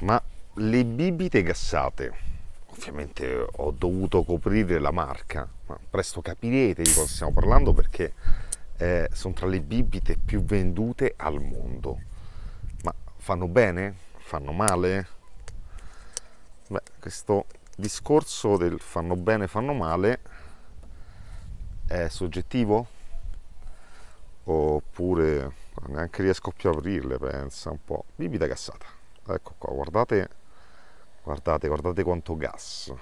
ma le bibite gassate, ovviamente ho dovuto coprire la marca, ma presto capirete di cosa stiamo parlando perché eh, sono tra le bibite più vendute al mondo. Ma fanno bene? Fanno male? Beh, questo discorso del fanno bene, fanno male è soggettivo? Oppure neanche riesco più a aprirle, pensa un po'. Bibita gassata ecco qua guardate guardate guardate quanto gas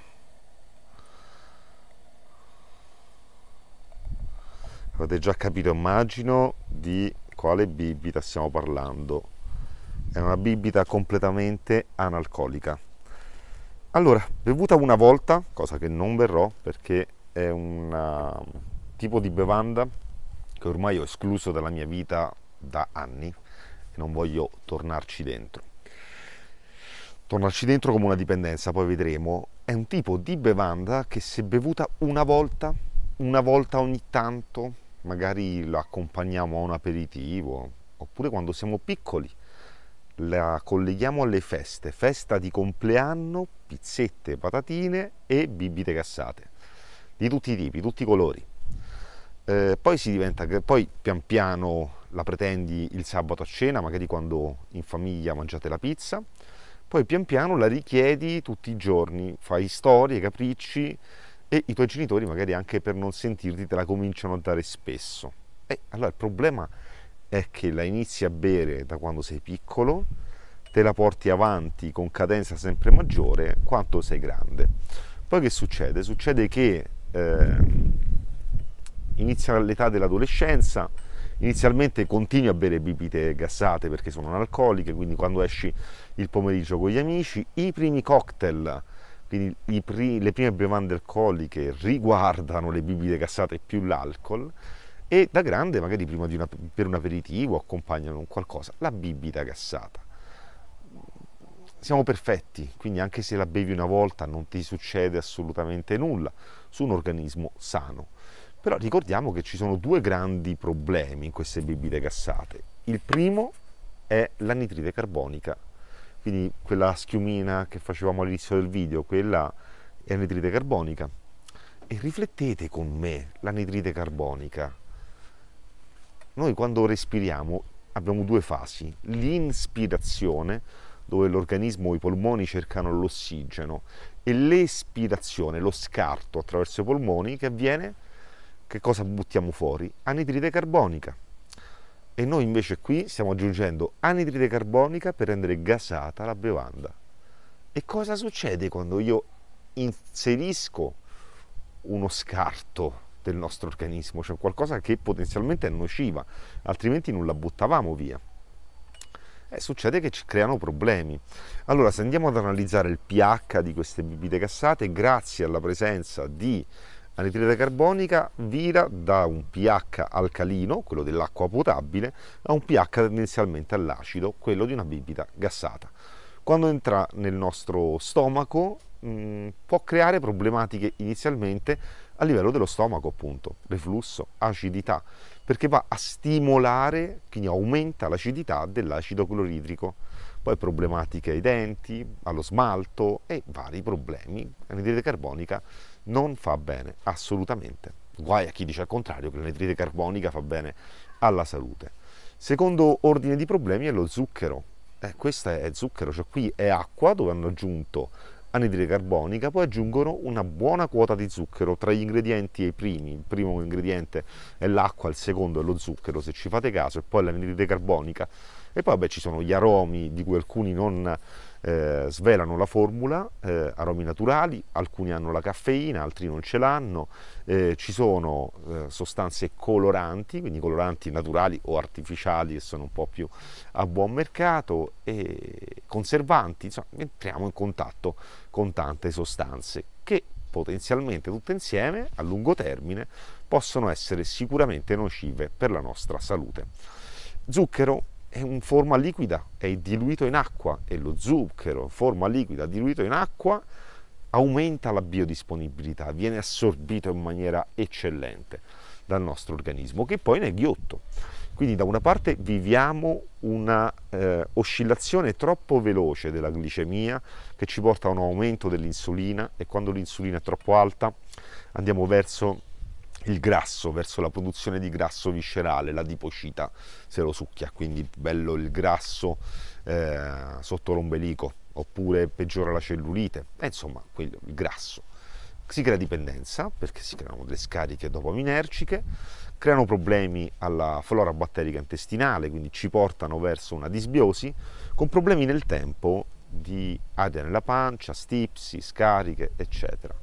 avete già capito immagino di quale bibita stiamo parlando è una bibita completamente analcolica allora bevuta una volta cosa che non verrò perché è un uh, tipo di bevanda che ormai ho escluso dalla mia vita da anni e non voglio tornarci dentro tornarci dentro come una dipendenza, poi vedremo, è un tipo di bevanda che se bevuta una volta, una volta ogni tanto, magari la accompagniamo a un aperitivo, oppure quando siamo piccoli la colleghiamo alle feste, festa di compleanno, pizzette, patatine e bibite cassate, di tutti i tipi, tutti i colori. Eh, poi si diventa, poi pian piano la pretendi il sabato a cena, magari quando in famiglia mangiate la pizza, poi pian piano la richiedi tutti i giorni, fai storie, capricci e i tuoi genitori magari anche per non sentirti te la cominciano a dare spesso. E allora il problema è che la inizi a bere da quando sei piccolo, te la porti avanti con cadenza sempre maggiore quanto sei grande. Poi che succede? Succede che eh, inizia l'età dell'adolescenza, Inizialmente continui a bere bibite gassate perché sono analcoliche, quindi quando esci il pomeriggio con gli amici, i primi cocktail, quindi pri le prime bevande alcoliche riguardano le bibite gassate più l'alcol e da grande magari prima una, per un aperitivo accompagnano un qualcosa, la bibita gassata. Siamo perfetti, quindi anche se la bevi una volta non ti succede assolutamente nulla su un organismo sano. Però ricordiamo che ci sono due grandi problemi in queste bibite gassate. Il primo è l'anitride carbonica, quindi quella schiumina che facevamo all'inizio del video, quella è anitride carbonica. E riflettete con me l'anitride carbonica. Noi quando respiriamo abbiamo due fasi, l'inspirazione, dove l'organismo, i polmoni cercano l'ossigeno, e l'espirazione, lo scarto attraverso i polmoni che avviene che cosa buttiamo fuori? Anidride carbonica. E noi invece qui stiamo aggiungendo anidride carbonica per rendere gasata la bevanda. E cosa succede quando io inserisco uno scarto del nostro organismo, cioè qualcosa che potenzialmente è nociva, altrimenti non la buttavamo via? Eh, succede che ci creano problemi. Allora, se andiamo ad analizzare il pH di queste bibite gassate, grazie alla presenza di L'anidride carbonica vira da un pH alcalino, quello dell'acqua potabile, a un pH tendenzialmente all'acido, quello di una bibita gassata. Quando entra nel nostro stomaco mh, mm, può creare problematiche inizialmente a livello dello stomaco, appunto, reflusso, acidità, perché va a stimolare, quindi aumenta l'acidità dell'acido cloridrico, poi problematiche ai denti, allo smalto e vari problemi. L'anidride carbonica non fa bene, assolutamente. Guai a chi dice al contrario che l'anidride carbonica fa bene alla salute. Secondo ordine di problemi è lo zucchero. Eh, questo è zucchero, cioè qui è acqua dove hanno aggiunto anidride carbonica, poi aggiungono una buona quota di zucchero tra gli ingredienti e i primi. Il primo ingrediente è l'acqua, il secondo è lo zucchero, se ci fate caso, e poi l'anidride carbonica. E poi vabbè, ci sono gli aromi, di cui alcuni non eh, svelano la formula, eh, aromi naturali, alcuni hanno la caffeina, altri non ce l'hanno, eh, ci sono eh, sostanze coloranti, quindi coloranti naturali o artificiali che sono un po' più a buon mercato, e conservanti, insomma entriamo in contatto con tante sostanze che potenzialmente tutte insieme a lungo termine possono essere sicuramente nocive per la nostra salute. Zucchero è in forma liquida, è diluito in acqua e lo zucchero, forma liquida diluito in acqua, aumenta la biodisponibilità, viene assorbito in maniera eccellente dal nostro organismo che poi ne è ghiotto. Quindi da una parte viviamo una eh, oscillazione troppo veloce della glicemia che ci porta a un aumento dell'insulina e quando l'insulina è troppo alta andiamo verso il grasso, verso la produzione di grasso viscerale, la dipocita se lo succhia, quindi bello il grasso eh, sotto l'ombelico, oppure peggiora la cellulite, eh, insomma quello, il grasso. Si crea dipendenza perché si creano delle scariche dopaminergiche, creano problemi alla flora batterica intestinale, quindi ci portano verso una disbiosi, con problemi nel tempo di aria nella pancia, stipsi, scariche, eccetera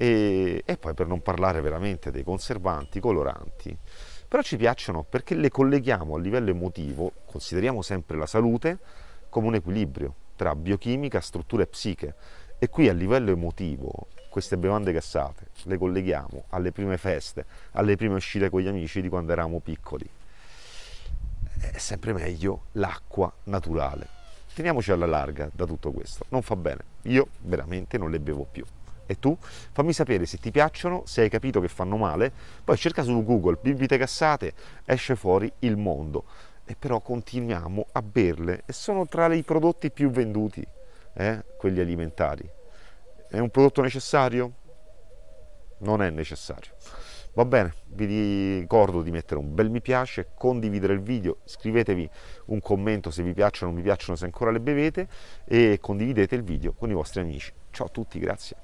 e, e poi per non parlare veramente dei conservanti, coloranti. Però ci piacciono perché le colleghiamo a livello emotivo, consideriamo sempre la salute come un equilibrio tra biochimica, struttura e psiche. E qui a livello emotivo queste bevande gassate le colleghiamo alle prime feste, alle prime uscite con gli amici di quando eravamo piccoli. È sempre meglio l'acqua naturale. Teniamoci alla larga da tutto questo, non fa bene. Io veramente non le bevo più e tu fammi sapere se ti piacciono, se hai capito che fanno male, poi cerca su Google bibite cassate, esce fuori il mondo e però continuiamo a berle e sono tra i prodotti più venduti, eh? quelli alimentari. È un prodotto necessario? Non è necessario. Va bene, vi ricordo di mettere un bel mi piace, condividere il video, scrivetevi un commento se vi piacciono o non vi piacciono, se ancora le bevete e condividete il video con i vostri amici. Ciao a tutti, grazie.